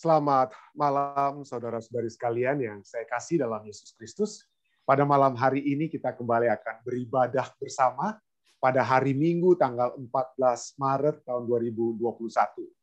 Selamat malam saudara-saudari sekalian yang saya kasih dalam Yesus Kristus. Pada malam hari ini kita kembali akan beribadah bersama pada hari Minggu tanggal 14 Maret tahun 2021.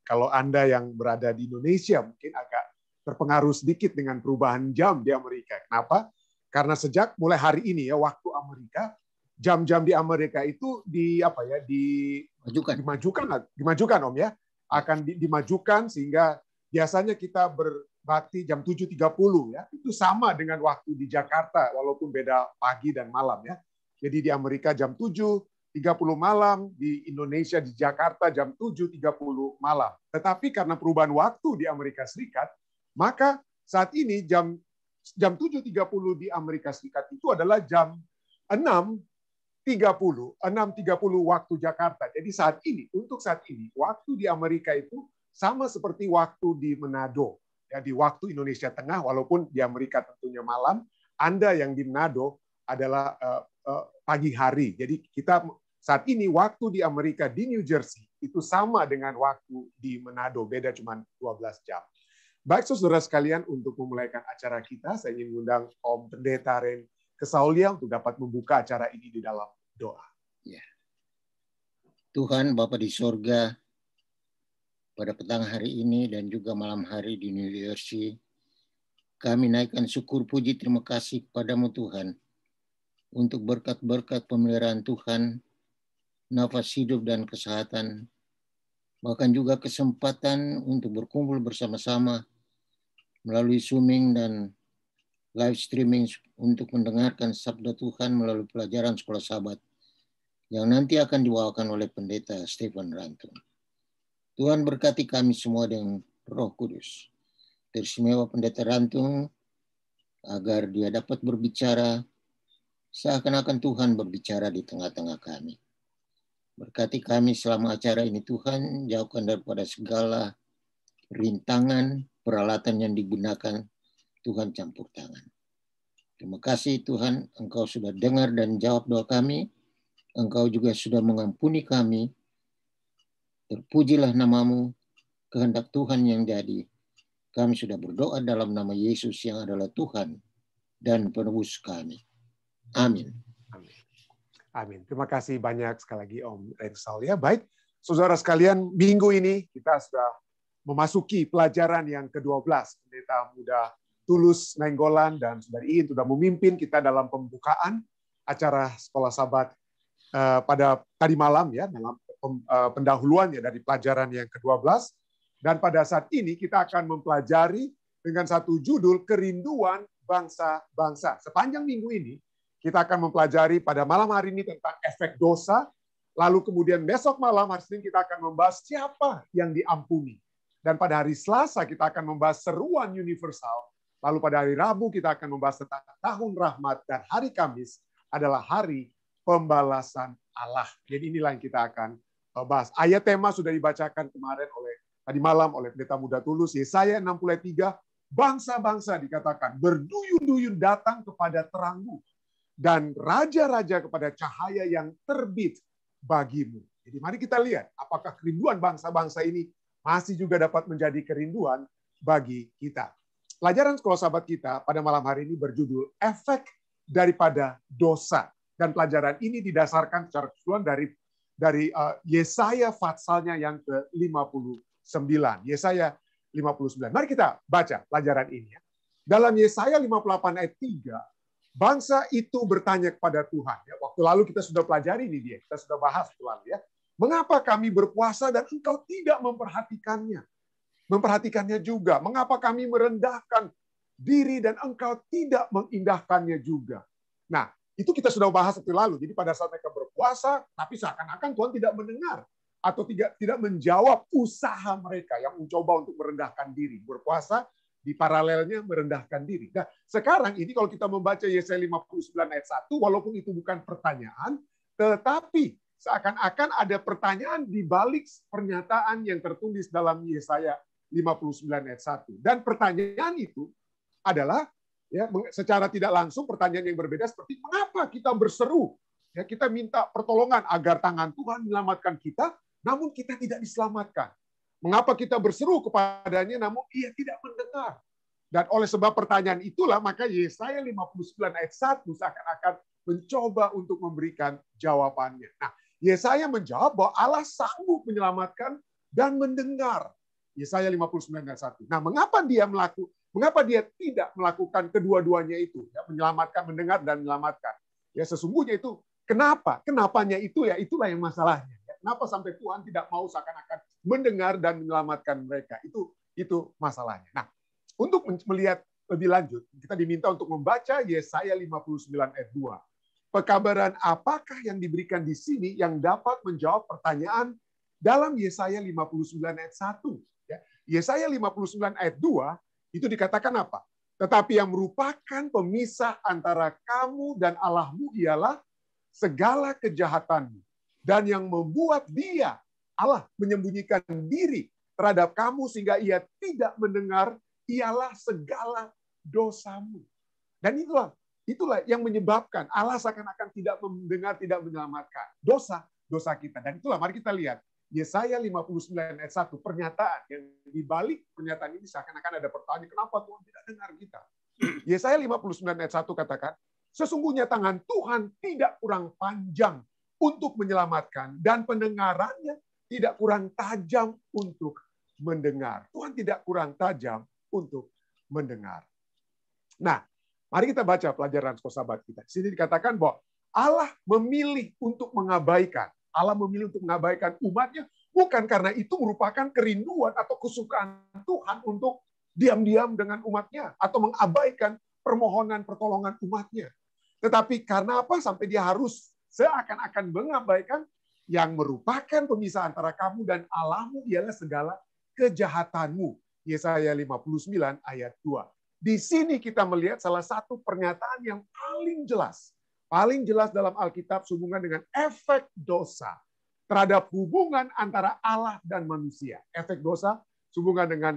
Kalau Anda yang berada di Indonesia mungkin agak terpengaruh sedikit dengan perubahan jam di Amerika. Kenapa? Karena sejak mulai hari ini ya waktu Amerika jam-jam di Amerika itu di apa ya di dimajukan dimajukan dimajukan Om ya akan dimajukan sehingga biasanya kita berbakti jam 7.30 ya. Itu sama dengan waktu di Jakarta walaupun beda pagi dan malam ya. Jadi di Amerika jam 7.30 malam, di Indonesia di Jakarta jam 7.30 malam. Tetapi karena perubahan waktu di Amerika Serikat, maka saat ini jam jam 7.30 di Amerika Serikat itu adalah jam 6 30, 6.30 waktu Jakarta. Jadi saat ini, untuk saat ini, waktu di Amerika itu sama seperti waktu di Manado. Ya, di waktu Indonesia Tengah, walaupun di Amerika tentunya malam, Anda yang di Manado adalah uh, uh, pagi hari. Jadi kita saat ini waktu di Amerika di New Jersey itu sama dengan waktu di Manado, beda cuma 12 jam. Baik saudara sekalian, untuk memulaikan acara kita, saya ingin mengundang Om Pendeta Ren Kesaulia untuk dapat membuka acara ini di dalam doa. Ya. Tuhan Bapa di sorga, pada petang hari ini dan juga malam hari di New Jersey. Kami naikkan syukur puji terima kasih kepadamu Tuhan untuk berkat-berkat pemeliharaan Tuhan, nafas hidup dan kesehatan, bahkan juga kesempatan untuk berkumpul bersama-sama melalui Zooming dan live streaming untuk mendengarkan sabda Tuhan melalui pelajaran sekolah sahabat yang nanti akan dibawakan oleh pendeta Stephen Rantung. Tuhan berkati kami semua dengan roh kudus. Tersimewa pendeta Rantung, agar dia dapat berbicara seakan-akan Tuhan berbicara di tengah-tengah kami. Berkati kami selama acara ini Tuhan, jauhkan daripada segala rintangan, peralatan yang digunakan, Tuhan campur tangan. Terima kasih Tuhan, Engkau sudah dengar dan jawab doa kami. Engkau juga sudah mengampuni kami Terpujilah namamu, kehendak Tuhan yang jadi. Kami sudah berdoa dalam nama Yesus yang adalah Tuhan dan penebus kami. Amin. Amin. Amin. Terima kasih banyak sekali lagi Om Rensal. Ya, baik, saudara sekalian, minggu ini kita sudah memasuki pelajaran yang ke-12. Pendeta muda Tulus Nenggolan dan Saudari Iin sudah memimpin kita dalam pembukaan acara Sekolah Sabat eh, pada tadi malam ya, malam Eh, pendahuluannya dari pelajaran yang ke-12. Dan pada saat ini kita akan mempelajari dengan satu judul Kerinduan Bangsa-Bangsa. Sepanjang minggu ini kita akan mempelajari pada malam hari ini tentang efek dosa. Lalu kemudian besok malam hari Senin kita akan membahas siapa yang diampuni. Dan pada hari Selasa kita akan membahas seruan universal. Lalu pada hari Rabu kita akan membahas tentang tahun rahmat dan hari Kamis adalah hari pembalasan Allah. Jadi inilah yang kita akan Eh, bahas. Ayat tema sudah dibacakan kemarin oleh tadi malam oleh Pendeta Muda Tulus Yesaya 63 bangsa-bangsa dikatakan berduyun-duyun datang kepada terangmu dan raja-raja kepada cahaya yang terbit bagimu. Jadi mari kita lihat apakah kerinduan bangsa-bangsa ini masih juga dapat menjadi kerinduan bagi kita. Pelajaran sekolah sahabat kita pada malam hari ini berjudul Efek daripada Dosa. Dan pelajaran ini didasarkan secara keseluruhan dari dari eh, Yesaya fatsalnya yang ke-59. Yesaya 59. Mari kita baca pelajaran ini. Ya. Dalam Yesaya 58 ayat 3, bangsa itu bertanya kepada Tuhan. Ya, waktu lalu kita sudah pelajari ini dia, kita sudah bahas waktu ya. Mengapa kami berpuasa dan engkau tidak memperhatikannya? Memperhatikannya juga. Mengapa kami merendahkan diri dan engkau tidak mengindahkannya juga? Nah, itu kita sudah bahas seperti lalu. Jadi pada saat mereka berpuasa, tapi seakan-akan Tuhan tidak mendengar atau tidak tidak menjawab usaha mereka yang mencoba untuk merendahkan diri. Berpuasa di paralelnya merendahkan diri. Nah, sekarang ini kalau kita membaca Yesaya 59 ayat 1, walaupun itu bukan pertanyaan, tetapi seakan-akan ada pertanyaan di balik pernyataan yang tertulis dalam Yesaya 59 ayat 1. Dan pertanyaan itu adalah ya secara tidak langsung pertanyaan yang berbeda seperti mengapa kita berseru ya kita minta pertolongan agar tangan Tuhan menyelamatkan kita namun kita tidak diselamatkan mengapa kita berseru kepadanya namun ia tidak mendengar dan oleh sebab pertanyaan itulah maka Yesaya 59 ayat 1 seakan-akan mencoba untuk memberikan jawabannya nah Yesaya menjawab bahwa Allah sanggup menyelamatkan dan mendengar Yesaya 59 ayat 1 nah mengapa dia melakukan Mengapa dia tidak melakukan kedua-duanya itu? Ya, menyelamatkan, mendengar, dan menyelamatkan. Ya sesungguhnya itu kenapa? Kenapanya itu ya itulah yang masalahnya. Ya, kenapa sampai Tuhan tidak mau seakan-akan mendengar dan menyelamatkan mereka? Itu itu masalahnya. Nah, untuk melihat lebih lanjut, kita diminta untuk membaca Yesaya 59 ayat 2. Pekabaran apakah yang diberikan di sini yang dapat menjawab pertanyaan dalam Yesaya 59 ayat 1? Ya, Yesaya 59 ayat 2 itu dikatakan apa? Tetapi yang merupakan pemisah antara kamu dan Allahmu ialah segala kejahatanmu. Dan yang membuat dia, Allah menyembunyikan diri terhadap kamu sehingga ia tidak mendengar ialah segala dosamu. Dan itulah itulah yang menyebabkan Allah seakan-akan tidak mendengar, tidak menyelamatkan. Dosa, dosa kita. Dan itulah mari kita lihat Yesaya 59 ayat 1, pernyataan yang dibalik pernyataan ini seakan-akan ada pertanyaan, kenapa Tuhan tidak dengar kita? Yesaya 59 ayat 1 katakan, sesungguhnya tangan Tuhan tidak kurang panjang untuk menyelamatkan dan pendengarannya tidak kurang tajam untuk mendengar. Tuhan tidak kurang tajam untuk mendengar. Nah, mari kita baca pelajaran sahabat kita. Di sini dikatakan bahwa Allah memilih untuk mengabaikan Allah memilih untuk mengabaikan umatnya, bukan karena itu merupakan kerinduan atau kesukaan Tuhan untuk diam-diam dengan umatnya atau mengabaikan permohonan pertolongan umatnya. Tetapi karena apa sampai dia harus seakan-akan mengabaikan yang merupakan pemisah antara kamu dan Allahmu ialah segala kejahatanmu. Yesaya 59 ayat 2. Di sini kita melihat salah satu pernyataan yang paling jelas paling jelas dalam Alkitab sehubungan dengan efek dosa terhadap hubungan antara Allah dan manusia. Efek dosa sehubungan dengan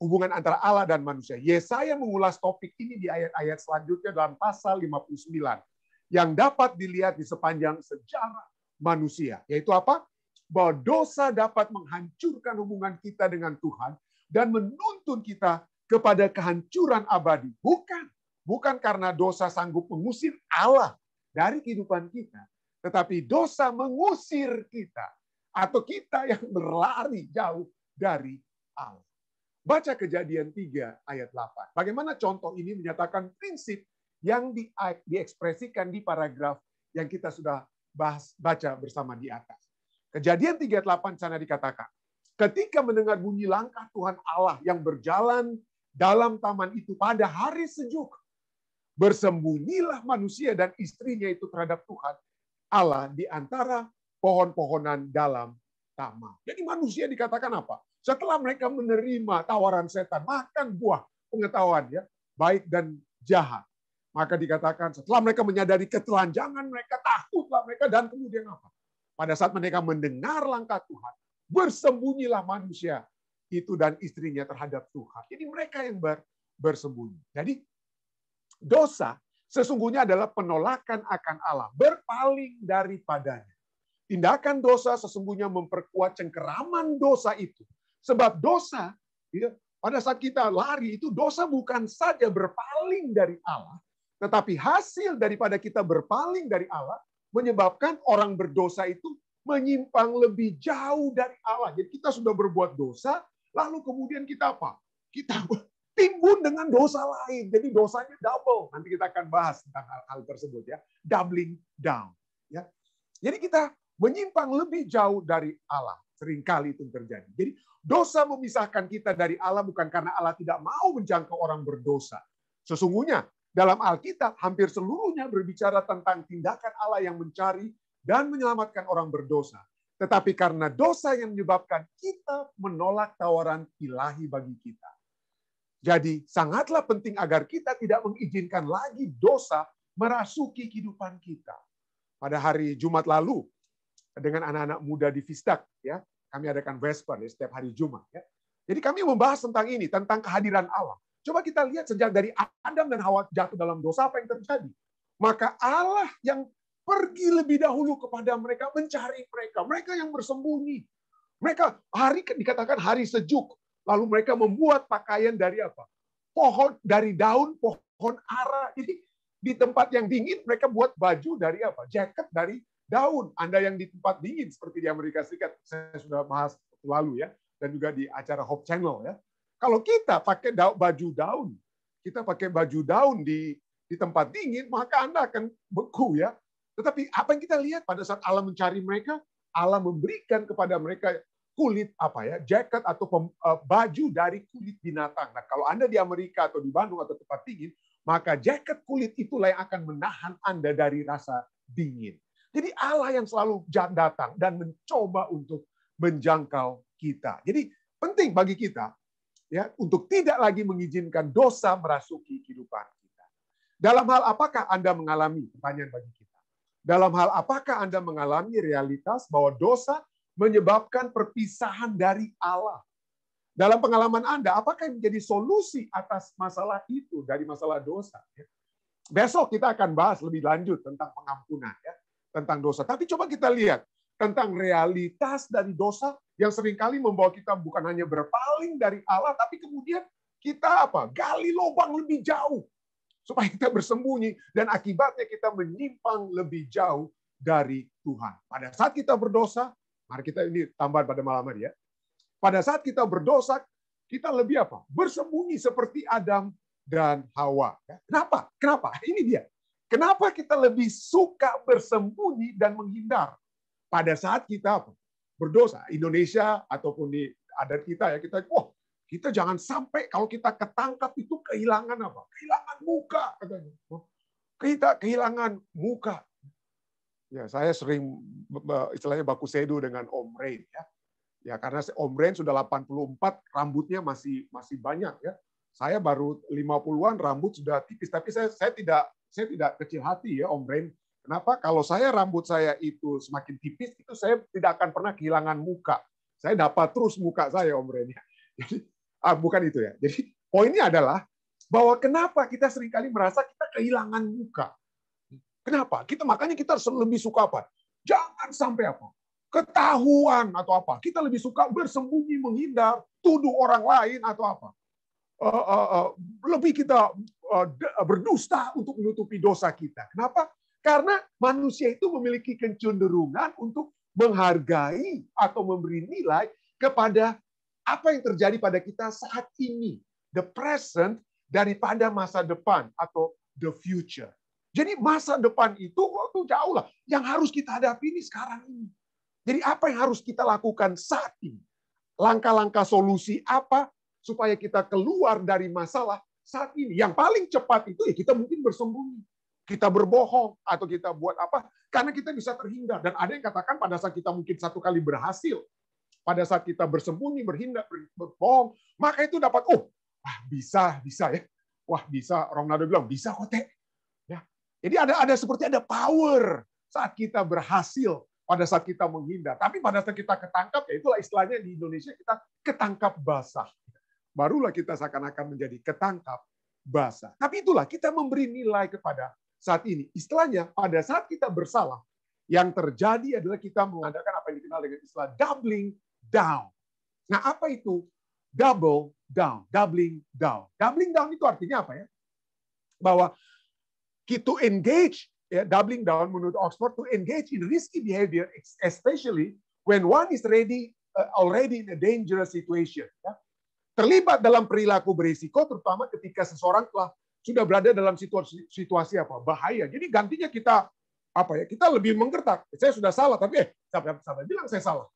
hubungan antara Allah dan manusia. Yesaya mengulas topik ini di ayat-ayat selanjutnya dalam pasal 59 yang dapat dilihat di sepanjang sejarah manusia, yaitu apa? Bahwa dosa dapat menghancurkan hubungan kita dengan Tuhan dan menuntun kita kepada kehancuran abadi. Bukan, bukan karena dosa sanggup mengusir Allah dari kehidupan kita, tetapi dosa mengusir kita atau kita yang berlari jauh dari Allah. Baca kejadian 3 ayat 8. Bagaimana contoh ini menyatakan prinsip yang diekspresikan di paragraf yang kita sudah bahas, baca bersama di atas. Kejadian 3 ayat 8 sana dikatakan, ketika mendengar bunyi langkah Tuhan Allah yang berjalan dalam taman itu pada hari sejuk, bersembunyilah manusia dan istrinya itu terhadap Tuhan Allah di antara pohon-pohonan dalam taman. Jadi manusia dikatakan apa? Setelah mereka menerima tawaran setan, makan buah pengetahuan ya, baik dan jahat. Maka dikatakan setelah mereka menyadari ketelanjangan mereka, takutlah mereka dan kemudian apa? Pada saat mereka mendengar langkah Tuhan, bersembunyilah manusia itu dan istrinya terhadap Tuhan. Jadi mereka yang ber, bersembunyi. Jadi Dosa sesungguhnya adalah penolakan akan Allah, berpaling daripadanya. Tindakan dosa sesungguhnya memperkuat cengkeraman dosa itu. Sebab dosa, ya, pada saat kita lari itu dosa bukan saja berpaling dari Allah, tetapi hasil daripada kita berpaling dari Allah menyebabkan orang berdosa itu menyimpang lebih jauh dari Allah. Jadi kita sudah berbuat dosa, lalu kemudian kita apa? Kita timbun dengan dosa lain. Jadi dosanya double. Nanti kita akan bahas tentang hal-hal tersebut ya. Doubling down. Ya. Jadi kita menyimpang lebih jauh dari Allah. Seringkali itu terjadi. Jadi dosa memisahkan kita dari Allah bukan karena Allah tidak mau menjangkau orang berdosa. Sesungguhnya dalam Alkitab hampir seluruhnya berbicara tentang tindakan Allah yang mencari dan menyelamatkan orang berdosa. Tetapi karena dosa yang menyebabkan kita menolak tawaran ilahi bagi kita jadi sangatlah penting agar kita tidak mengizinkan lagi dosa merasuki kehidupan kita. Pada hari Jumat lalu dengan anak-anak muda di Vistak ya, kami adakan Vesper ya, setiap hari Jumat ya. Jadi kami membahas tentang ini, tentang kehadiran Allah. Coba kita lihat sejak dari Adam dan Hawa jatuh dalam dosa apa yang terjadi. Maka Allah yang pergi lebih dahulu kepada mereka mencari mereka, mereka yang bersembunyi. Mereka hari dikatakan hari sejuk, Lalu mereka membuat pakaian dari apa? Pohon dari daun pohon ara. Jadi di tempat yang dingin mereka buat baju dari apa? Jaket dari daun. Anda yang di tempat dingin seperti di Amerika Serikat, saya sudah bahas lalu ya, dan juga di acara Hope Channel ya. Kalau kita pakai daun, baju daun, kita pakai baju daun di di tempat dingin, maka Anda akan beku ya. Tetapi apa yang kita lihat pada saat Allah mencari mereka, Allah memberikan kepada mereka kulit apa ya jaket atau pem, uh, baju dari kulit binatang. Nah kalau anda di Amerika atau di Bandung atau tempat dingin, maka jaket kulit itulah yang akan menahan anda dari rasa dingin. Jadi Allah yang selalu datang dan mencoba untuk menjangkau kita. Jadi penting bagi kita ya untuk tidak lagi mengizinkan dosa merasuki kehidupan kita. Dalam hal apakah Anda mengalami? Pertanyaan bagi kita. Dalam hal apakah Anda mengalami realitas bahwa dosa menyebabkan perpisahan dari Allah. Dalam pengalaman Anda, apakah yang menjadi solusi atas masalah itu dari masalah dosa? Ya. Besok kita akan bahas lebih lanjut tentang pengampunan, ya, tentang dosa. Tapi coba kita lihat tentang realitas dari dosa yang seringkali membawa kita bukan hanya berpaling dari Allah, tapi kemudian kita apa? Gali lubang lebih jauh supaya kita bersembunyi dan akibatnya kita menyimpang lebih jauh dari Tuhan. Pada saat kita berdosa, Mari kita ini tambahan pada malam hari ya. Pada saat kita berdosa, kita lebih apa? Bersembunyi seperti Adam dan Hawa. Ya, kenapa? Kenapa? Ini dia. Kenapa kita lebih suka bersembunyi dan menghindar pada saat kita apa? berdosa? Indonesia ataupun di adat kita ya kita, oh, kita jangan sampai kalau kita ketangkap itu kehilangan apa? Kehilangan muka katanya. Kita kehilangan muka. Ya, saya sering istilahnya baku sedu dengan Om Rain ya. Ya, karena Om Rain sudah 84, rambutnya masih masih banyak ya. Saya baru 50-an rambut sudah tipis, tapi saya saya tidak saya tidak kecil hati ya Om Rain. Kenapa? Kalau saya rambut saya itu semakin tipis, itu saya tidak akan pernah kehilangan muka. Saya dapat terus muka saya Om Rain ya. Jadi ah, bukan itu ya. Jadi poinnya adalah bahwa kenapa kita seringkali merasa kita kehilangan muka Kenapa? Kita makanya kita lebih suka apa? Jangan sampai apa? Ketahuan atau apa? Kita lebih suka bersembunyi, menghindar, tuduh orang lain atau apa? Uh, uh, uh, lebih kita uh, berdusta untuk menutupi dosa kita. Kenapa? Karena manusia itu memiliki kecenderungan untuk menghargai atau memberi nilai kepada apa yang terjadi pada kita saat ini, the present daripada masa depan atau the future. Jadi masa depan itu waktu jauh lah yang harus kita hadapi ini sekarang ini. Jadi apa yang harus kita lakukan saat ini? Langkah-langkah solusi apa supaya kita keluar dari masalah saat ini? Yang paling cepat itu ya kita mungkin bersembunyi. Kita berbohong atau kita buat apa? Karena kita bisa terhindar. Dan ada yang katakan pada saat kita mungkin satu kali berhasil, pada saat kita bersembunyi, berhindar, berbohong, maka itu dapat, oh, wah, bisa, bisa ya. Wah, bisa. Ronaldo bilang, bisa kok, Teh jadi ada ada seperti ada power saat kita berhasil pada saat kita menghindar. Tapi pada saat kita ketangkap, ya itulah istilahnya di Indonesia kita ketangkap basah. Barulah kita seakan-akan menjadi ketangkap basah. Tapi itulah kita memberi nilai kepada saat ini. Istilahnya pada saat kita bersalah, yang terjadi adalah kita mengadakan apa yang dikenal dengan istilah doubling down. Nah apa itu double down, doubling down? Doubling down itu artinya apa ya? Bahwa to engage, yeah, doubling down menurut Oxford, to engage in risky behavior, especially when one is ready uh, already in a dangerous situation. Ya. Terlibat dalam perilaku berisiko, terutama ketika seseorang telah sudah berada dalam situasi, situasi apa bahaya. Jadi gantinya kita apa ya? Kita lebih menggertak. Saya sudah salah, tapi eh siapa, salah? bilang saya salah?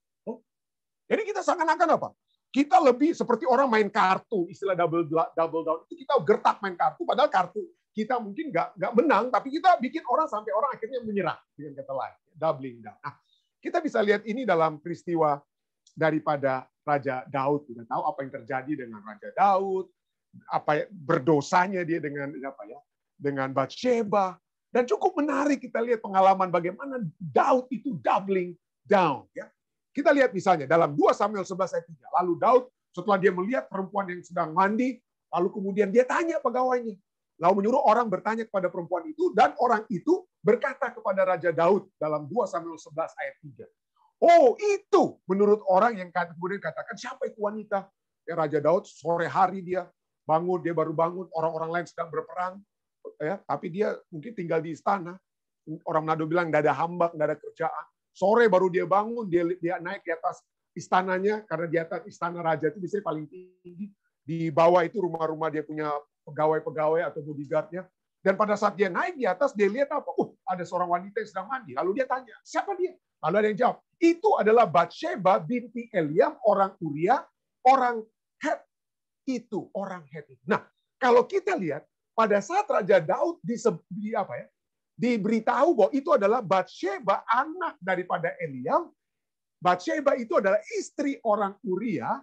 Jadi kita seakan-akan apa? Kita lebih seperti orang main kartu, istilah double double down itu kita gertak main kartu, padahal kartu kita mungkin nggak nggak menang, tapi kita bikin orang sampai orang akhirnya menyerah dengan kata lain, doubling down. Nah, kita bisa lihat ini dalam peristiwa daripada Raja Daud. Kita tahu apa yang terjadi dengan Raja Daud, apa ya, berdosanya dia dengan apa ya, dengan Bathsheba. Dan cukup menarik kita lihat pengalaman bagaimana Daud itu doubling down. Ya. Kita lihat misalnya dalam 2 Samuel 11 ayat 3. Lalu Daud setelah dia melihat perempuan yang sedang mandi, lalu kemudian dia tanya pegawainya, Lalu menyuruh orang bertanya kepada perempuan itu dan orang itu berkata kepada Raja Daud dalam 2 Samuel 11 ayat 3. Oh, itu menurut orang yang kemudian katakan siapa itu wanita? Ya, Raja Daud sore hari dia bangun, dia baru bangun, orang-orang lain sedang berperang, ya, tapi dia mungkin tinggal di istana. Orang Nado bilang tidak ada hamba, tidak ada kerjaan. Sore baru dia bangun, dia, dia naik di atas istananya karena di atas istana raja itu biasanya paling tinggi. Di bawah itu rumah-rumah dia punya pegawai-pegawai atau bodyguardnya. Dan pada saat dia naik di atas, dia lihat apa? Uh, ada seorang wanita yang sedang mandi. Lalu dia tanya, siapa dia? Lalu ada yang jawab, itu adalah Bathsheba binti Eliam, orang Uria, orang Het. Itu, orang Het. Nah, kalau kita lihat, pada saat Raja Daud di, di apa ya, diberitahu bahwa itu adalah Bathsheba, anak daripada Eliam. Bathsheba itu adalah istri orang Uria,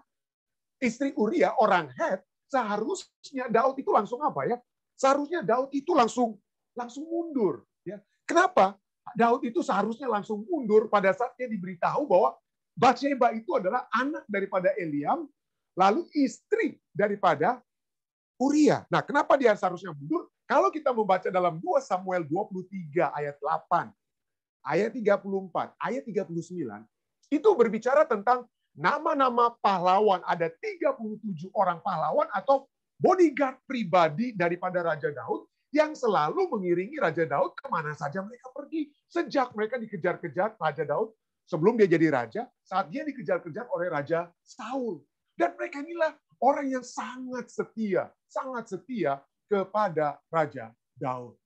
istri Uria, orang Het, seharusnya Daud itu langsung apa ya? Seharusnya Daud itu langsung langsung mundur. Ya. Kenapa? Daud itu seharusnya langsung mundur pada saat dia diberitahu bahwa Bathsheba itu adalah anak daripada Eliam, lalu istri daripada Uria. Nah, kenapa dia seharusnya mundur? Kalau kita membaca dalam 2 Samuel 23 ayat 8, ayat 34, ayat 39, itu berbicara tentang nama-nama pahlawan, ada 37 orang pahlawan atau bodyguard pribadi daripada Raja Daud yang selalu mengiringi Raja Daud kemana saja mereka pergi. Sejak mereka dikejar-kejar Raja Daud, sebelum dia jadi raja, saat dia dikejar-kejar oleh Raja Saul. Dan mereka inilah orang yang sangat setia, sangat setia kepada Raja Daud.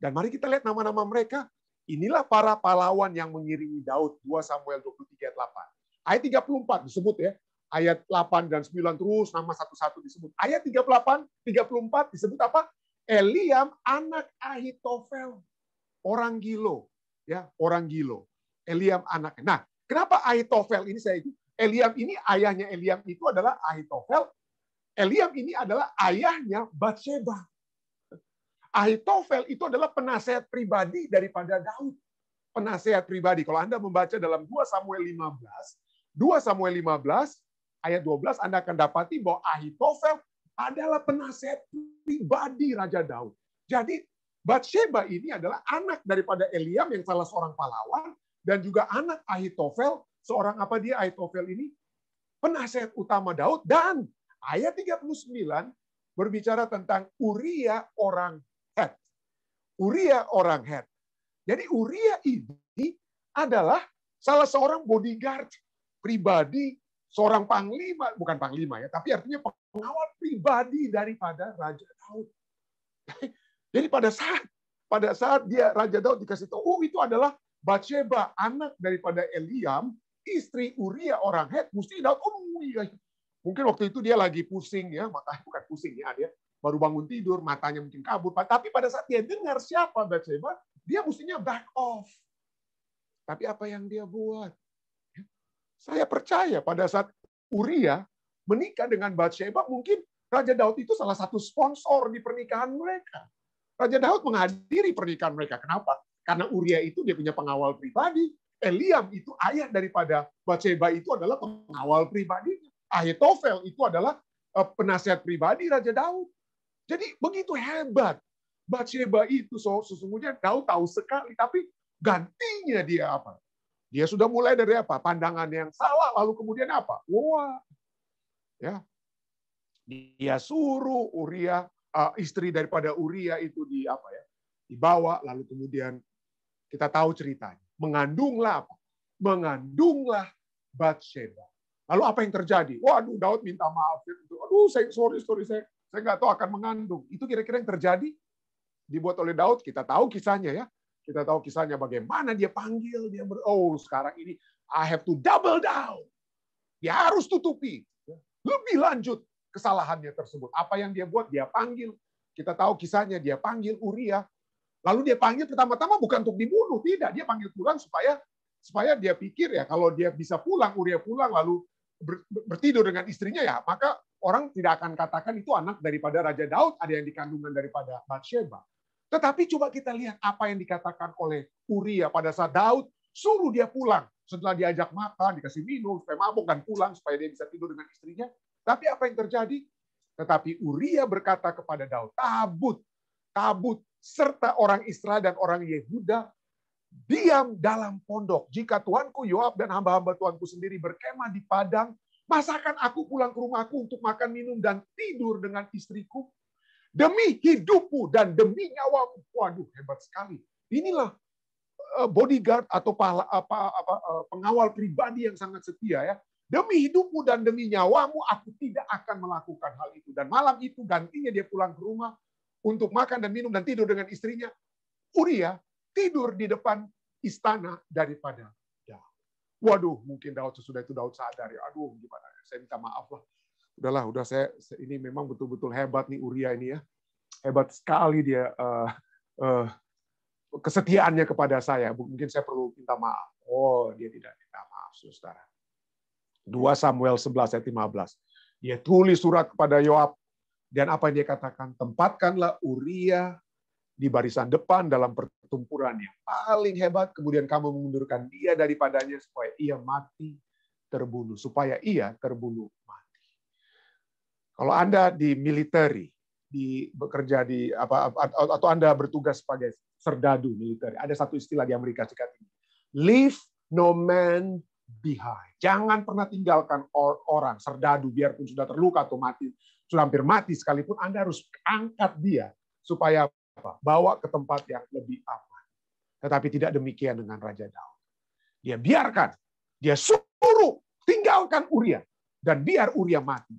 Dan mari kita lihat nama-nama mereka. Inilah para pahlawan yang mengiringi Daud. 2 Samuel 23 ayat 8. Ayat 34 disebut ya. Ayat 8 dan 9 terus nama satu-satu disebut. Ayat 38, 34 disebut apa? Eliam anak Ahitofel. Orang gilo. ya Orang gilo. Eliam anak Nah, kenapa Ahitofel ini saya Eliam ini ayahnya Eliam itu adalah Ahitofel. Eliam ini adalah ayahnya Bathsheba. Ahitofel itu adalah penasehat pribadi daripada Daud. Penasehat pribadi. Kalau Anda membaca dalam 2 Samuel 15, 2 Samuel 15 ayat 12 Anda akan dapati bahwa Ahitofel adalah penasehat pribadi Raja Daud. Jadi Bathsheba ini adalah anak daripada Eliam yang salah seorang pahlawan dan juga anak Ahitofel, seorang apa dia Ahitofel ini? Penasihat utama Daud dan ayat 39 berbicara tentang Uria orang Het. Uria orang Het. Jadi Uria ini adalah salah seorang bodyguard pribadi seorang panglima, bukan panglima ya, tapi artinya pengawal pribadi daripada Raja Daud. Jadi pada saat pada saat dia Raja Daud dikasih tahu, oh itu adalah Bathsheba, anak daripada Eliam, istri Uria orang Het, mesti Daud, oh iya, iya. Mungkin waktu itu dia lagi pusing ya, mata bukan pusing ya, dia baru bangun tidur, matanya mungkin kabur. Tapi pada saat dia dengar siapa Bathsheba, dia mestinya back off. Tapi apa yang dia buat? Saya percaya pada saat Uria menikah dengan Bathsheba, mungkin Raja Daud itu salah satu sponsor di pernikahan mereka. Raja Daud menghadiri pernikahan mereka. Kenapa? Karena Uria itu dia punya pengawal pribadi. Eliam eh, itu ayah daripada Bathsheba itu adalah pengawal pribadinya. Ahitofel itu adalah eh, penasihat pribadi Raja Daud. Jadi begitu hebat Bathsheba itu so, sesungguhnya Daud tahu sekali tapi gantinya dia apa? Dia sudah mulai dari apa? Pandangan yang salah, lalu kemudian apa? Wah, ya. Dia suruh Uria, eh, istri daripada Uria itu di apa ya? Dibawa, lalu kemudian kita tahu ceritanya. Mengandunglah apa? Mengandunglah Bathsheba. Lalu apa yang terjadi? Waduh, Daud minta maaf. Ya. Aduh, saya sorry, sorry, saya saya nggak tahu akan mengandung. Itu kira-kira yang terjadi dibuat oleh Daud. Kita tahu kisahnya ya. Kita tahu kisahnya bagaimana dia panggil, dia ber, oh sekarang ini I have to double down. Dia harus tutupi lebih lanjut kesalahannya tersebut. Apa yang dia buat? Dia panggil. Kita tahu kisahnya, dia panggil Uria. Lalu dia panggil pertama-tama bukan untuk dibunuh, tidak. Dia panggil pulang supaya supaya dia pikir ya kalau dia bisa pulang, Uria pulang lalu ber, bertidur dengan istrinya ya, maka orang tidak akan katakan itu anak daripada Raja Daud, ada yang dikandungan daripada Bathsheba. Tetapi coba kita lihat apa yang dikatakan oleh Uria ya, pada saat Daud suruh dia pulang. Setelah diajak makan, dikasih minum, supaya mabuk dan pulang, supaya dia bisa tidur dengan istrinya. Tapi apa yang terjadi? Tetapi Uria ya berkata kepada Daud, tabut, tabut, serta orang Israel dan orang Yehuda diam dalam pondok. Jika Tuanku Yoab dan hamba-hamba Tuanku sendiri berkemah di padang, masakan aku pulang ke rumahku untuk makan minum dan tidur dengan istriku? Demi hidupmu dan demi nyawamu. Waduh, hebat sekali. Inilah eh, bodyguard atau pahala, apa, apa, eh, pengawal pribadi yang sangat setia ya. Demi hidupmu dan demi nyawamu, aku tidak akan melakukan hal itu. Dan malam itu gantinya dia pulang ke rumah untuk makan dan minum dan tidur dengan istrinya. Uria tidur di depan istana daripada Daud. Waduh, mungkin Daud sesudah itu Daud sadar ya. Aduh, gimana? Saya minta maaf lah udahlah udah saya ini memang betul-betul hebat nih Uria ini ya hebat sekali dia uh, uh, kesetiaannya kepada saya mungkin saya perlu minta maaf oh dia tidak minta maaf saudara dua Samuel 11 ayat 15 dia tulis surat kepada Yoab dan apa yang dia katakan tempatkanlah Uria di barisan depan dalam pertempuran yang paling hebat kemudian kamu mengundurkan dia daripadanya supaya ia mati terbunuh supaya ia terbunuh kalau Anda di militer, di bekerja di apa atau Anda bertugas sebagai serdadu militer, ada satu istilah di Amerika Serikat ini. Leave no man behind. Jangan pernah tinggalkan orang serdadu biarpun sudah terluka atau mati, sudah hampir mati sekalipun Anda harus angkat dia supaya apa? Bawa ke tempat yang lebih aman. Tetapi tidak demikian dengan Raja Daud. Dia biarkan, dia suruh tinggalkan Uria dan biar Uria mati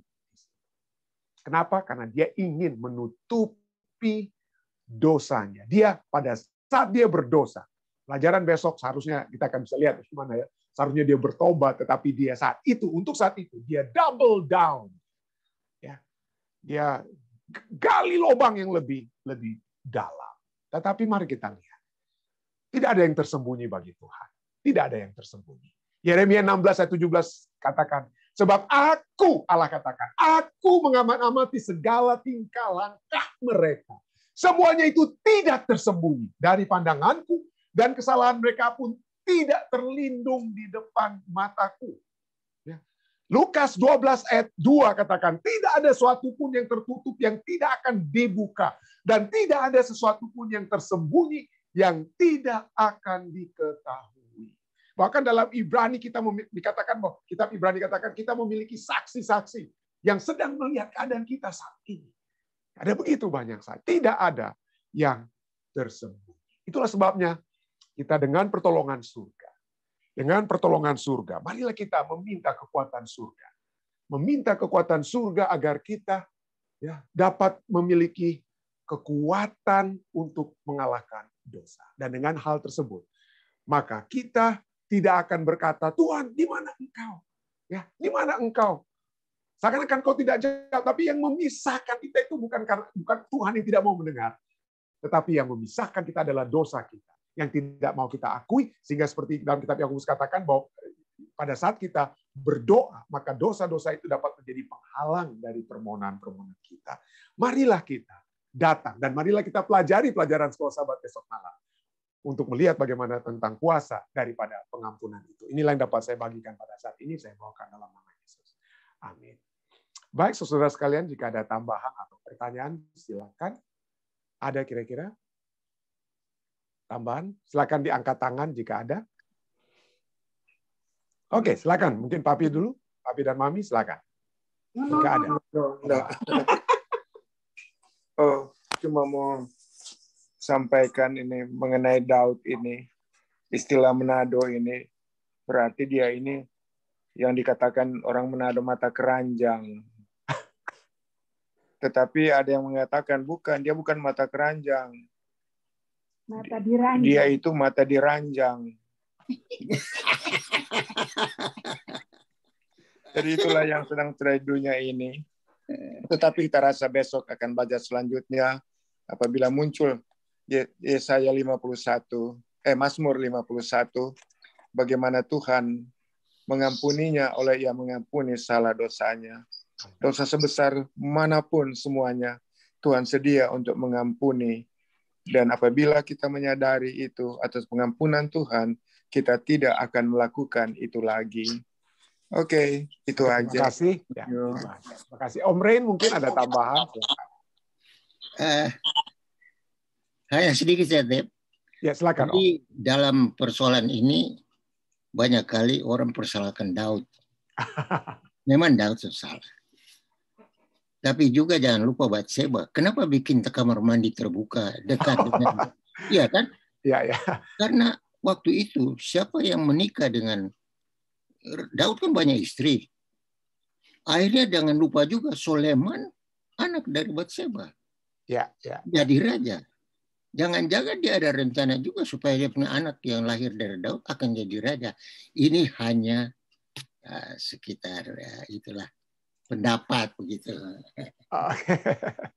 Kenapa? Karena dia ingin menutupi dosanya. Dia pada saat dia berdosa, pelajaran besok seharusnya kita akan bisa lihat gimana ya. Seharusnya dia bertobat, tetapi dia saat itu, untuk saat itu, dia double down. Ya, dia gali lubang yang lebih lebih dalam. Tetapi mari kita lihat. Tidak ada yang tersembunyi bagi Tuhan. Tidak ada yang tersembunyi. Yeremia 16 ayat 17 katakan, Sebab aku, Allah katakan, aku mengamati segala tingkah langkah mereka. Semuanya itu tidak tersembunyi dari pandanganku dan kesalahan mereka pun tidak terlindung di depan mataku. Ya. Lukas 12 ayat 2 katakan, tidak ada sesuatu pun yang tertutup yang tidak akan dibuka. Dan tidak ada sesuatu pun yang tersembunyi yang tidak akan diketahui. Bahkan dalam Ibrani kita dikatakan bahwa kitab Ibrani katakan kita memiliki saksi-saksi yang sedang melihat keadaan kita saat ini. Ada begitu banyak saat. Tidak ada yang tersembunyi. Itulah sebabnya kita dengan pertolongan surga. Dengan pertolongan surga, marilah kita meminta kekuatan surga. Meminta kekuatan surga agar kita ya, dapat memiliki kekuatan untuk mengalahkan dosa. Dan dengan hal tersebut, maka kita tidak akan berkata, Tuhan, di mana engkau? Ya, di mana engkau? Seakan-akan kau tidak jauh, tapi yang memisahkan kita itu bukan karena bukan Tuhan yang tidak mau mendengar, tetapi yang memisahkan kita adalah dosa kita yang tidak mau kita akui sehingga seperti dalam kitab Yakobus katakan bahwa eh, pada saat kita berdoa maka dosa-dosa itu dapat menjadi penghalang dari permohonan-permohonan kita. Marilah kita datang dan marilah kita pelajari pelajaran sekolah sahabat besok malam untuk melihat bagaimana tentang kuasa daripada pengampunan itu. Inilah yang dapat saya bagikan pada saat ini, saya bawakan dalam nama Yesus. Amin. Baik, saudara sekalian, jika ada tambahan atau pertanyaan, silakan. Ada kira-kira tambahan? Silakan diangkat tangan jika ada. Oke, silakan. Mungkin Papi dulu. Papi dan Mami, silakan. Jika ada. Oh, cuma mau sampaikan ini mengenai Daud ini, istilah Menado ini, berarti dia ini yang dikatakan orang Menado mata keranjang. Tetapi ada yang mengatakan bukan, dia bukan mata keranjang. Mata diranjang. Dia itu mata diranjang. Jadi itulah yang sedang tradunya ini. Eh. Tetapi kita rasa besok akan baca selanjutnya apabila muncul Yesaya 51, eh Mazmur 51, bagaimana Tuhan mengampuninya oleh ia mengampuni salah dosanya. Dosa sebesar manapun semuanya, Tuhan sedia untuk mengampuni. Dan apabila kita menyadari itu atas pengampunan Tuhan, kita tidak akan melakukan itu lagi. Oke, okay, itu terima aja. Kasih. Ya, terima kasih. Om Rain mungkin ada tambahan. Eh, saya sedikit saya Dep. Ya silakan. Jadi dalam persoalan ini banyak kali orang persalahkan Daud. Memang Daud salah. Tapi juga jangan lupa Seba. Kenapa bikin kamar mandi terbuka dekat dengan Iya kan? Iya, ya. Karena waktu itu siapa yang menikah dengan Daud kan banyak istri. Akhirnya jangan lupa juga Soleman anak dari Batseba. Ya, ya. Jadi raja. Jangan-jangan dia ada rencana juga supaya dia punya anak yang lahir dari Daud akan jadi raja. Ini hanya uh, sekitar uh, itulah pendapat begitu. Oh,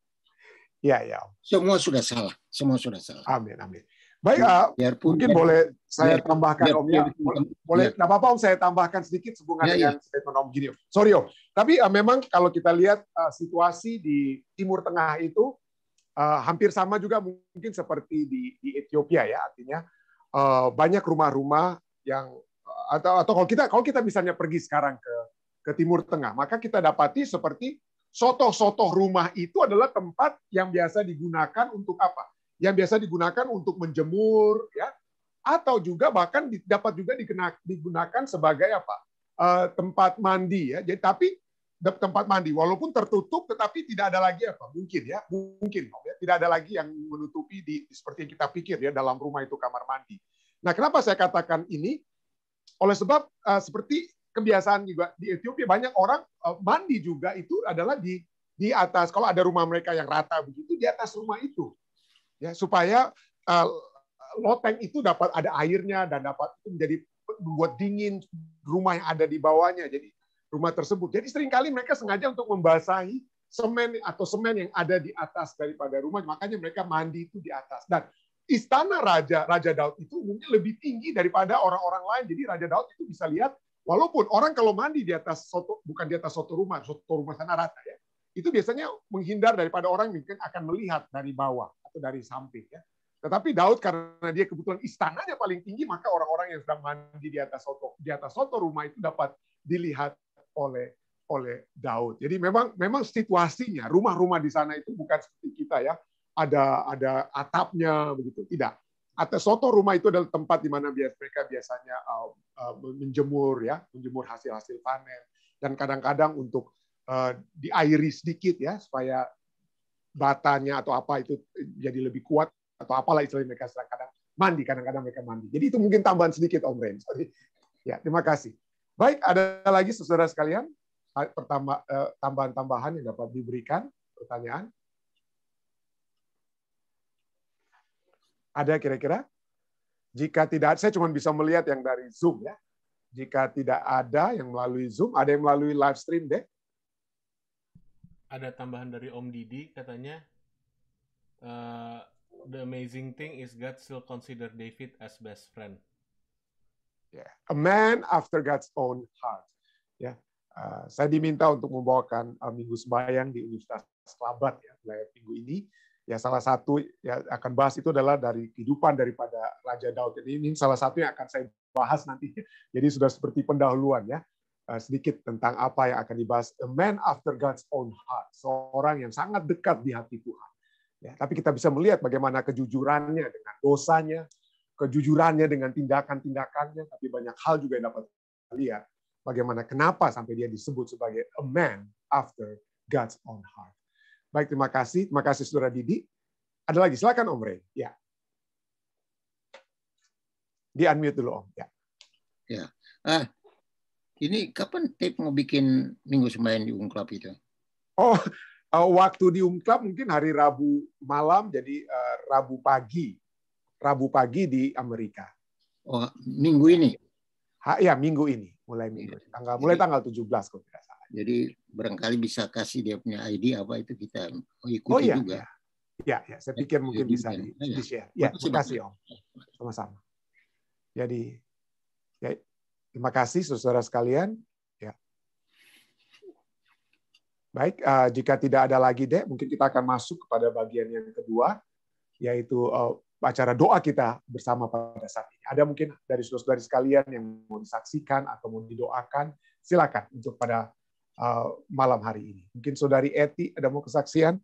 ya ya. Semua sudah salah. Semua sudah salah. Amin amin. Baik, uh, biarpun, mungkin biarpun, boleh saya biar, tambahkan biar, Om ya. Boleh, boleh nah, apa-apa Om saya tambahkan sedikit hubungan ya, ya, dengan ya. Om Gideon. Sorry Om, tapi uh, memang kalau kita lihat uh, situasi di Timur Tengah itu uh, hampir sama juga mungkin seperti di, di Ethiopia ya artinya uh, banyak rumah-rumah yang eh, atau atau kalau kita kalau kita misalnya pergi sekarang ke ke Timur Tengah maka kita dapati seperti sotoh-sotoh rumah itu adalah tempat yang biasa digunakan untuk apa? Yang biasa digunakan untuk menjemur ya atau juga bahkan dapat juga digunakan sebagai apa? tempat mandi ya. Jadi tapi tempat mandi walaupun tertutup tetapi tidak ada lagi apa mungkin ya mungkin ya tidak ada lagi yang menutupi di seperti yang kita pikir ya dalam rumah itu kamar mandi. Nah, kenapa saya katakan ini? Oleh sebab uh, seperti kebiasaan juga di Ethiopia banyak orang uh, mandi juga itu adalah di di atas kalau ada rumah mereka yang rata begitu di atas rumah itu. Ya, supaya uh, loteng itu dapat ada airnya dan dapat menjadi membuat dingin rumah yang ada di bawahnya. Jadi rumah tersebut. Jadi seringkali mereka sengaja untuk membasahi semen atau semen yang ada di atas daripada rumah, makanya mereka mandi itu di atas. Dan istana raja Raja Daud itu umumnya lebih tinggi daripada orang-orang lain. Jadi Raja Daud itu bisa lihat walaupun orang kalau mandi di atas soto bukan di atas soto rumah, soto rumah sana rata ya. Itu biasanya menghindar daripada orang yang mungkin akan melihat dari bawah atau dari samping ya. Tetapi Daud karena dia kebetulan istananya paling tinggi, maka orang-orang yang sedang mandi di atas soto di atas soto rumah itu dapat dilihat oleh oleh Daud. Jadi memang memang situasinya rumah-rumah di sana itu bukan seperti kita ya, ada ada atapnya begitu. Tidak. Atas soto rumah itu adalah tempat di mana mereka biasanya uh, uh, menjemur ya, menjemur hasil-hasil panen dan kadang-kadang untuk uh, diairi sedikit ya supaya batanya atau apa itu jadi lebih kuat atau apalah istilahnya mereka kadang mandi kadang-kadang mereka mandi. Jadi itu mungkin tambahan sedikit Om Ren. Sorry. Ya, terima kasih. Baik, ada lagi saudara sekalian pertama e, tambahan-tambahan yang dapat diberikan, pertanyaan? Ada kira-kira? Jika tidak, saya cuma bisa melihat yang dari Zoom ya. Jika tidak ada yang melalui Zoom, ada yang melalui live stream deh. Ada tambahan dari Om Didi, katanya uh, the amazing thing is God still consider David as best friend yeah. a man after God's own heart. Ya, uh, saya diminta untuk membawakan uh, Minggu Sembayang di Universitas Kelabat ya minggu ini. Ya salah satu ya akan bahas itu adalah dari kehidupan daripada Raja Daud. Jadi ini salah satu yang akan saya bahas nanti. Jadi sudah seperti pendahuluan ya eh, sedikit tentang apa yang akan dibahas. A man after God's own heart, seorang yang sangat dekat di hati Tuhan. Ya, tapi kita bisa melihat bagaimana kejujurannya dengan dosanya, kejujurannya dengan tindakan-tindakannya, tapi banyak hal juga yang dapat lihat bagaimana kenapa sampai dia disebut sebagai a man after God's own heart. Baik, terima kasih. Terima kasih Saudara Didi. Ada lagi, silakan Om Ray. Ya. Di unmute dulu Om. Ya. Ya. Ah, ini kapan Tip mau bikin minggu semayan di Ungklap itu? Oh, eh, waktu di Ungklap mungkin hari Rabu malam jadi eh, Rabu pagi. Rabu pagi di Amerika. Oh, minggu ini? Ha, ya, minggu ini. Mulai minggu. Ya. Tanggal, mulai jadi, tanggal 17 kalau tidak salah. Jadi barangkali bisa kasih dia punya ID apa itu kita ikuti oh, iya, juga. Ya, ya, saya eh, pikir iya mungkin ya, bisa ya. di iya. share. Ya, terima kasih Om. Sama-sama. Jadi ya, terima kasih saudara sekalian. Ya. Baik, uh, jika tidak ada lagi deh, mungkin kita akan masuk kepada bagian yang kedua, yaitu uh, acara doa kita bersama pada saat ini. Ada mungkin dari saudara-saudari sekalian yang mau disaksikan atau mau didoakan, silakan untuk pada uh, malam hari ini. Mungkin saudari Eti ada mau kesaksian?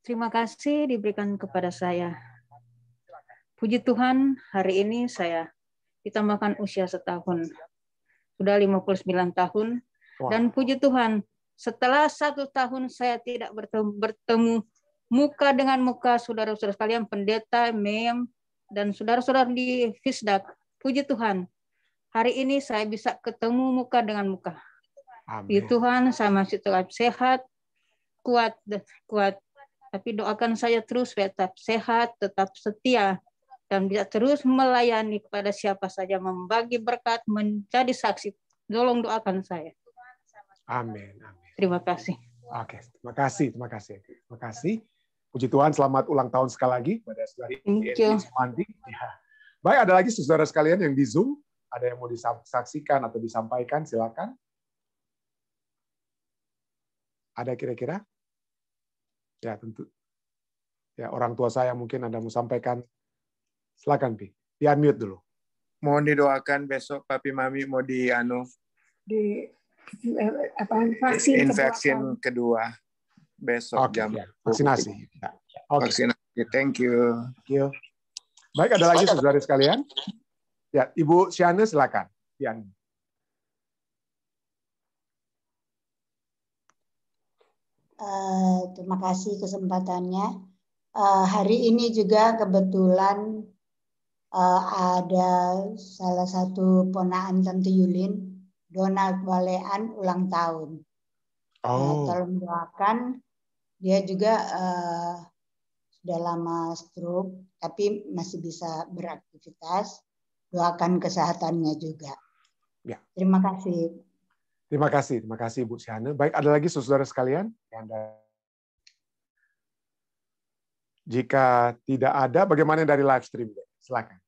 Terima kasih diberikan kepada saya. Puji Tuhan, hari ini saya ditambahkan usia setahun. Sudah 59 tahun. Dan puji Tuhan, setelah satu tahun saya tidak bertemu, bertemu muka dengan muka saudara-saudara sekalian, pendeta, mem, dan saudara-saudara di Fisdak. Puji Tuhan, hari ini saya bisa ketemu muka dengan muka. Amin. Ya Tuhan, saya masih tetap sehat, kuat, kuat. Tapi doakan saya terus tetap sehat, tetap setia, dan bisa terus melayani kepada siapa saja, membagi berkat, menjadi saksi. Tolong doakan saya. Amin. Amin. Terima kasih. Oke, okay, terima kasih, terima kasih, terima kasih. Puji Tuhan, selamat ulang tahun sekali lagi pada saudari Sumanti. Ya. Baik, ada lagi saudara sekalian yang di Zoom, ada yang mau disaksikan atau disampaikan, silakan. Ada kira-kira? Ya, tentu. Ya, orang tua saya mungkin ada mau sampaikan. Silakan, Pi. Di unmute dulu. Mohon didoakan besok papi mami mau di anu di apa vaksin infection kedua, kedua besok okay, jam ya. vaksinasi. Ya. Okay. Vaksinasi. Thank you. Thank you. Baik, ada lagi saudara sekalian. Ya, Ibu Siane silakan. Siane. Uh, terima kasih kesempatannya. Uh, hari ini juga kebetulan uh, ada salah satu ponaan Tante Yulin Donald Balean ulang tahun. Eh, oh. Nah, tolong doakan. Dia juga uh, sudah lama stroke, tapi masih bisa beraktivitas. Doakan kesehatannya juga. Ya. Terima kasih. Terima kasih, terima kasih Bu Sihana. Baik, ada lagi saudara sekalian ya, Jika tidak ada, bagaimana dari live stream? Silakan.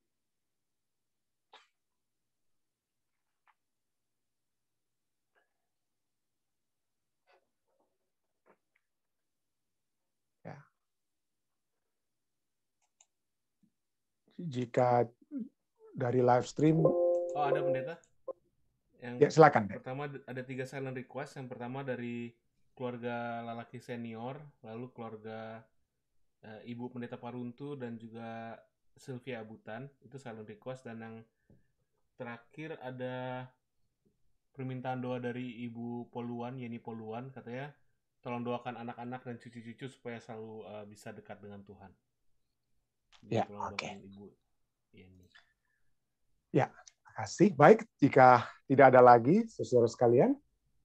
jika dari live stream. Oh ada pendeta. Yang ya silakan. Pertama ada tiga silent request. Yang pertama dari keluarga lalaki senior, lalu keluarga uh, ibu pendeta Paruntu dan juga Sylvia Abutan itu silent request dan yang terakhir ada permintaan doa dari Ibu Poluan, Yeni Poluan katanya tolong doakan anak-anak dan cucu-cucu supaya selalu uh, bisa dekat dengan Tuhan. Ya, oke. Okay. Ya, Ya, terima kasih. Baik, jika tidak ada lagi, saudara sekalian,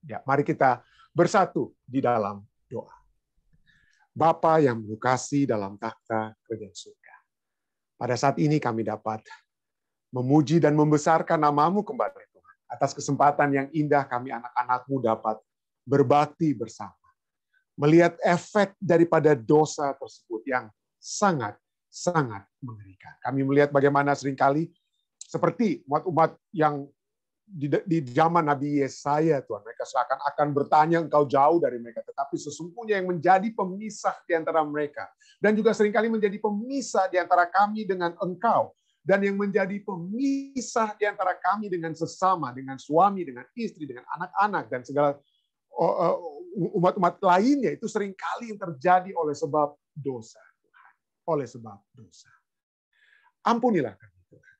ya mari kita bersatu di dalam doa. Bapa yang berkasih dalam takhta kerajaan surga. Pada saat ini kami dapat memuji dan membesarkan namamu kembali Tuhan. Atas kesempatan yang indah kami anak-anakmu dapat berbakti bersama. Melihat efek daripada dosa tersebut yang sangat sangat mengerikan. Kami melihat bagaimana seringkali seperti umat-umat yang di, di zaman Nabi Yesaya Tuhan mereka seakan-akan bertanya engkau jauh dari mereka tetapi sesungguhnya yang menjadi pemisah di antara mereka dan juga seringkali menjadi pemisah di antara kami dengan engkau dan yang menjadi pemisah di antara kami dengan sesama dengan suami dengan istri dengan anak-anak dan segala umat-umat lainnya itu seringkali yang terjadi oleh sebab dosa oleh sebab dosa. Ampunilah kami Tuhan.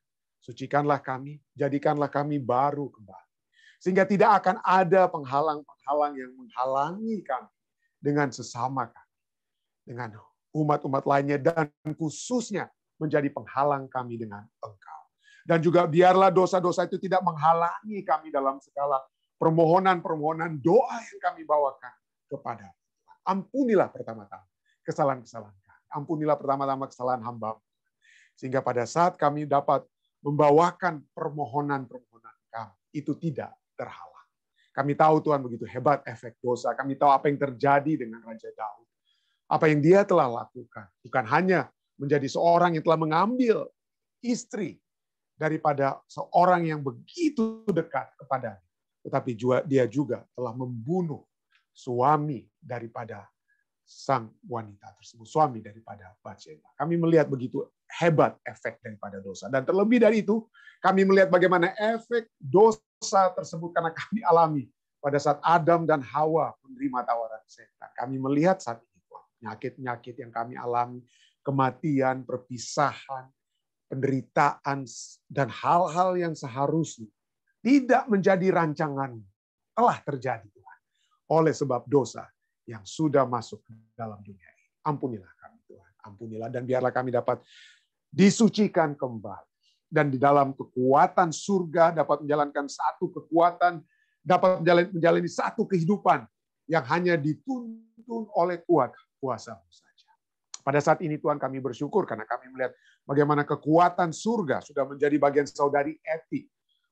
Sucikanlah kami, jadikanlah kami baru kembali. Sehingga tidak akan ada penghalang-penghalang yang menghalangi kami dengan sesama kami. Dengan umat-umat lainnya dan khususnya menjadi penghalang kami dengan engkau. Dan juga biarlah dosa-dosa itu tidak menghalangi kami dalam segala permohonan-permohonan doa yang kami bawakan kepada Ampunilah pertama-tama kesalahan-kesalahan ampunilah pertama-tama kesalahan hamba. Sehingga pada saat kami dapat membawakan permohonan-permohonan kami, itu tidak terhalang. Kami tahu Tuhan begitu hebat efek dosa. Kami tahu apa yang terjadi dengan Raja Daud. Apa yang dia telah lakukan. Bukan hanya menjadi seorang yang telah mengambil istri daripada seorang yang begitu dekat kepadanya. Tetapi dia juga telah membunuh suami daripada sang wanita tersebut, suami daripada Bathsheba. Kami melihat begitu hebat efek daripada dosa. Dan terlebih dari itu, kami melihat bagaimana efek dosa tersebut karena kami alami pada saat Adam dan Hawa menerima tawaran setan. Kami melihat saat itu penyakit-penyakit yang kami alami, kematian, perpisahan, penderitaan, dan hal-hal yang seharusnya tidak menjadi rancangan telah terjadi Tuhan oleh sebab dosa yang sudah masuk ke dalam dunia ini. Ampunilah kami Tuhan, ampunilah dan biarlah kami dapat disucikan kembali. Dan di dalam kekuatan surga dapat menjalankan satu kekuatan, dapat menjalani, satu kehidupan yang hanya dituntun oleh kuat kuasa saja. Pada saat ini Tuhan kami bersyukur karena kami melihat bagaimana kekuatan surga sudah menjadi bagian saudari Eti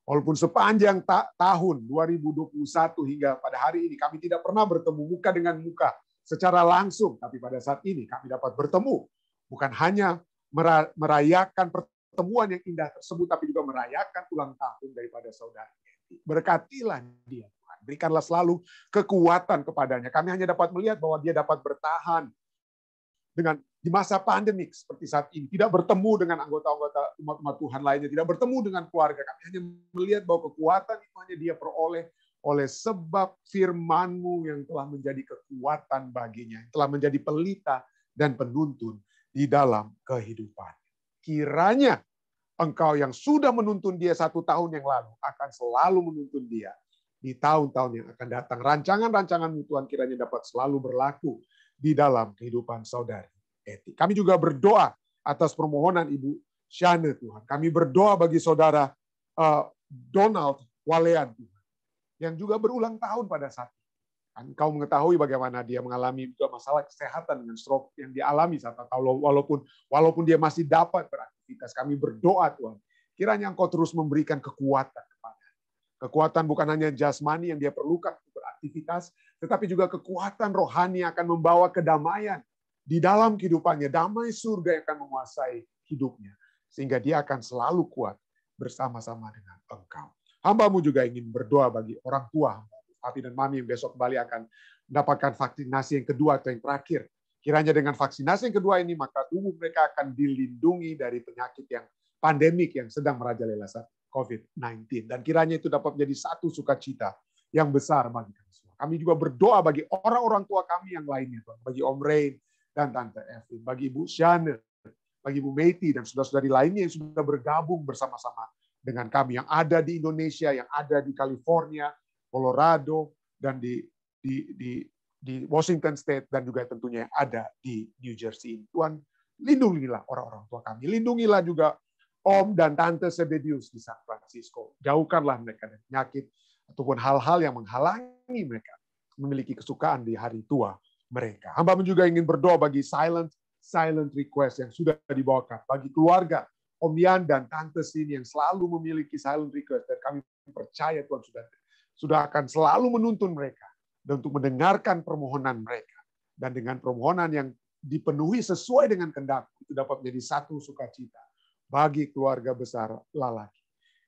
Walaupun sepanjang ta tahun 2021 hingga pada hari ini kami tidak pernah bertemu muka dengan muka secara langsung, tapi pada saat ini kami dapat bertemu bukan hanya merayakan pertemuan yang indah tersebut, tapi juga merayakan ulang tahun daripada saudara. Berkatilah dia, Tuhan. Berikanlah selalu kekuatan kepadanya. Kami hanya dapat melihat bahwa dia dapat bertahan dengan di masa pandemik seperti saat ini, tidak bertemu dengan anggota-anggota umat-umat Tuhan lainnya, tidak bertemu dengan keluarga. Kami hanya melihat bahwa kekuatan itu hanya dia peroleh oleh sebab firmanmu yang telah menjadi kekuatan baginya, yang telah menjadi pelita dan penuntun di dalam kehidupan. Kiranya engkau yang sudah menuntun dia satu tahun yang lalu akan selalu menuntun dia di tahun-tahun yang akan datang. Rancangan-rancanganmu Tuhan kiranya dapat selalu berlaku di dalam kehidupan saudara. Eti. Kami juga berdoa atas permohonan Ibu Shane Tuhan. Kami berdoa bagi saudara uh, Donald Walean Tuhan yang juga berulang tahun pada saat ini. Kan kau mengetahui bagaimana dia mengalami juga masalah kesehatan dengan stroke yang dialami saat walaupun walaupun dia masih dapat beraktivitas. Kami berdoa Tuhan, kiranya Engkau terus memberikan kekuatan kepada kekuatan bukan hanya jasmani yang dia perlukan untuk beraktivitas, tetapi juga kekuatan rohani yang akan membawa kedamaian di dalam kehidupannya. Damai surga yang akan menguasai hidupnya. Sehingga dia akan selalu kuat bersama-sama dengan engkau. Hambamu juga ingin berdoa bagi orang tua, papi dan mami yang besok kembali akan mendapatkan vaksinasi yang kedua atau yang terakhir. Kiranya dengan vaksinasi yang kedua ini, maka tubuh mereka akan dilindungi dari penyakit yang pandemik yang sedang merajalela saat COVID-19. Dan kiranya itu dapat menjadi satu sukacita yang besar bagi kami semua. Kami juga berdoa bagi orang-orang tua kami yang lainnya, Tuhan. Bagi Om Rain, dan Tante Evelyn, bagi Ibu Shana, bagi Ibu Meiti, dan saudara-saudari lainnya yang sudah bergabung bersama-sama dengan kami, yang ada di Indonesia, yang ada di California, Colorado, dan di, di, di, di Washington State, dan juga tentunya yang ada di New Jersey. Tuhan, lindungilah orang-orang tua kami. Lindungilah juga Om dan Tante Sebedius di San Francisco. Jauhkanlah mereka dari penyakit ataupun hal-hal yang menghalangi mereka memiliki kesukaan di hari tua mereka. Hamba juga ingin berdoa bagi silent silent request yang sudah dibawakan bagi keluarga Om Yan dan Tante Sini yang selalu memiliki silent request dan kami percaya Tuhan sudah sudah akan selalu menuntun mereka dan untuk mendengarkan permohonan mereka dan dengan permohonan yang dipenuhi sesuai dengan kehendak itu dapat menjadi satu sukacita bagi keluarga besar lalaki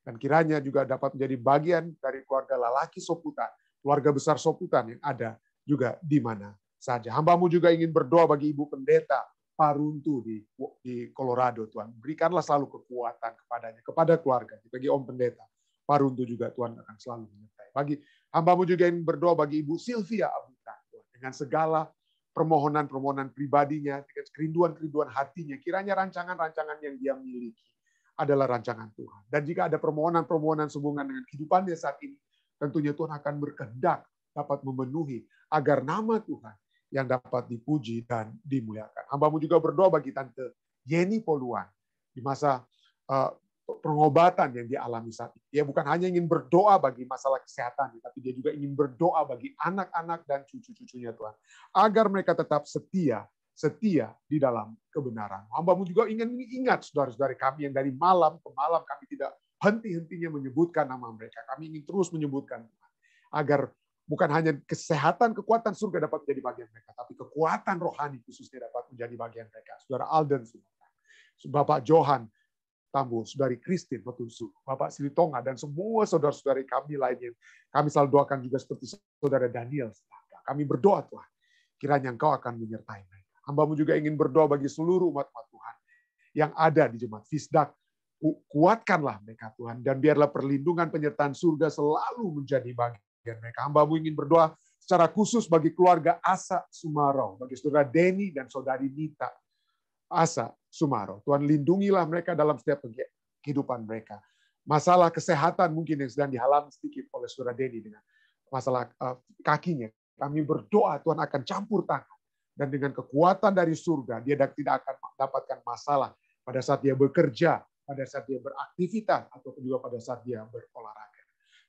dan kiranya juga dapat menjadi bagian dari keluarga lalaki Soputan, keluarga besar Soputan yang ada juga di mana saja. Hambamu juga ingin berdoa bagi Ibu Pendeta Paruntu di, di Colorado, Tuhan. Berikanlah selalu kekuatan kepadanya, kepada keluarga, bagi Om Pendeta. Paruntu juga Tuhan akan selalu menyertai. Bagi hambamu juga ingin berdoa bagi Ibu Sylvia Abuta, Tuhan. Dengan segala permohonan-permohonan pribadinya, dengan kerinduan-kerinduan hatinya, kiranya rancangan-rancangan yang dia miliki adalah rancangan Tuhan. Dan jika ada permohonan-permohonan sehubungan dengan kehidupannya saat ini, tentunya Tuhan akan berkehendak dapat memenuhi agar nama Tuhan yang dapat dipuji dan dimuliakan. Hambamu juga berdoa bagi Tante Yeni Poluan di masa uh, pengobatan yang dialami saat ini. Dia bukan hanya ingin berdoa bagi masalah kesehatan, tapi dia juga ingin berdoa bagi anak-anak dan cucu-cucunya Tuhan. Agar mereka tetap setia, setia di dalam kebenaran. Hambamu juga ingin mengingat saudara-saudari kami yang dari malam ke malam kami tidak henti-hentinya menyebutkan nama mereka. Kami ingin terus menyebutkan Agar bukan hanya kesehatan, kekuatan surga dapat menjadi bagian mereka, tapi kekuatan rohani khususnya dapat menjadi bagian mereka. Saudara Alden, Bapak Johan Tambul, saudari Kristin Petunsu, Bapak Silitonga, dan semua saudara-saudari kami lainnya. Kami selalu doakan juga seperti saudara Daniel. Kami berdoa Tuhan, kiranya Engkau akan menyertai mereka. Hambamu juga ingin berdoa bagi seluruh umat-umat Tuhan yang ada di jemaat Fisdak, kuatkanlah mereka Tuhan dan biarlah perlindungan penyertaan surga selalu menjadi bagian bagian mereka. Hambamu ingin berdoa secara khusus bagi keluarga Asa Sumaro, bagi saudara Denny dan saudari Nita Asa Sumaro. Tuhan lindungilah mereka dalam setiap kehidupan mereka. Masalah kesehatan mungkin yang sedang dihalami sedikit oleh saudara Denny dengan masalah uh, kakinya. Kami berdoa Tuhan akan campur tangan dan dengan kekuatan dari surga dia tidak akan mendapatkan masalah pada saat dia bekerja, pada saat dia beraktivitas atau juga pada saat dia berolahraga.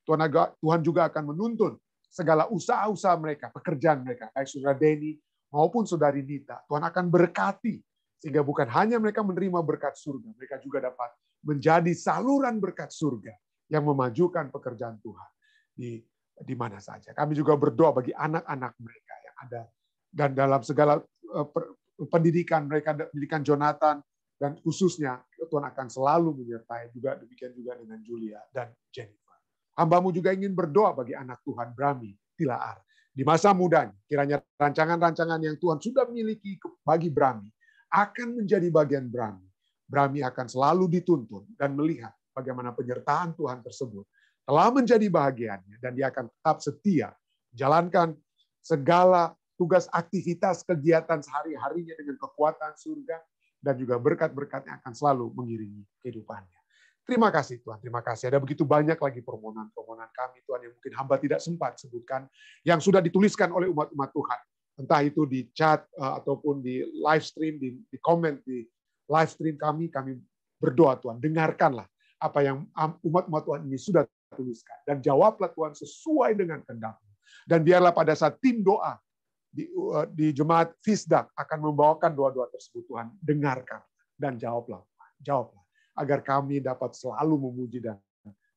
Tuhan, Tuhan juga akan menuntun segala usaha-usaha mereka, pekerjaan mereka, baik saudara Denny maupun saudari Nita. Tuhan akan berkati, sehingga bukan hanya mereka menerima berkat surga, mereka juga dapat menjadi saluran berkat surga yang memajukan pekerjaan Tuhan di di mana saja. Kami juga berdoa bagi anak-anak mereka yang ada dan dalam segala eh, pendidikan mereka, pendidikan Jonathan dan khususnya Tuhan akan selalu menyertai juga demikian juga dengan Julia dan Jennifer. Hambamu juga ingin berdoa bagi anak Tuhan Brami, Tilaar. Di masa mudanya, kiranya rancangan-rancangan yang Tuhan sudah miliki bagi Brami akan menjadi bagian Brami. Brami akan selalu dituntun dan melihat bagaimana penyertaan Tuhan tersebut telah menjadi bahagiannya dan dia akan tetap setia jalankan segala tugas aktivitas kegiatan sehari-harinya dengan kekuatan surga dan juga berkat-berkatnya akan selalu mengiringi kehidupannya. Terima kasih Tuhan, terima kasih. Ada begitu banyak lagi permohonan-permohonan kami Tuhan yang mungkin hamba tidak sempat sebutkan, yang sudah dituliskan oleh umat-umat Tuhan. Entah itu di chat eh, ataupun di live stream, di, di komen, di live stream kami, kami berdoa Tuhan, dengarkanlah apa yang umat-umat Tuhan ini sudah tuliskan. Dan jawablah Tuhan sesuai dengan kehendak Dan biarlah pada saat tim doa di, eh, di Jemaat Fisdak akan membawakan doa-doa tersebut Tuhan, dengarkan dan jawablah. Jawablah agar kami dapat selalu memuji dan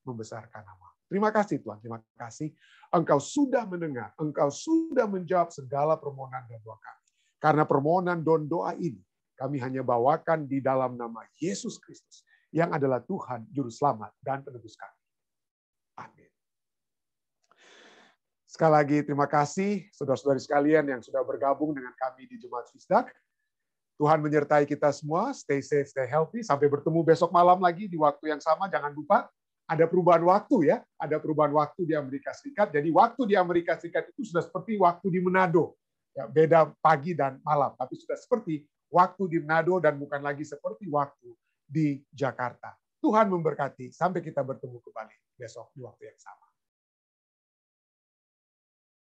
membesarkan nama. Terima kasih Tuhan, terima kasih. Engkau sudah mendengar, Engkau sudah menjawab segala permohonan dan doa kami. Karena permohonan dan doa ini kami hanya bawakan di dalam nama Yesus Kristus yang adalah Tuhan, Juru Selamat dan Penebus kami. Amin. Sekali lagi terima kasih saudara-saudari sekalian yang sudah bergabung dengan kami di Jemaat Fisdak. Tuhan menyertai kita semua. Stay safe, stay healthy. Sampai bertemu besok malam lagi di waktu yang sama. Jangan lupa ada perubahan waktu ya. Ada perubahan waktu di Amerika Serikat. Jadi waktu di Amerika Serikat itu sudah seperti waktu di Manado. Ya, beda pagi dan malam, tapi sudah seperti waktu di Manado dan bukan lagi seperti waktu di Jakarta. Tuhan memberkati. Sampai kita bertemu kembali besok di waktu yang sama.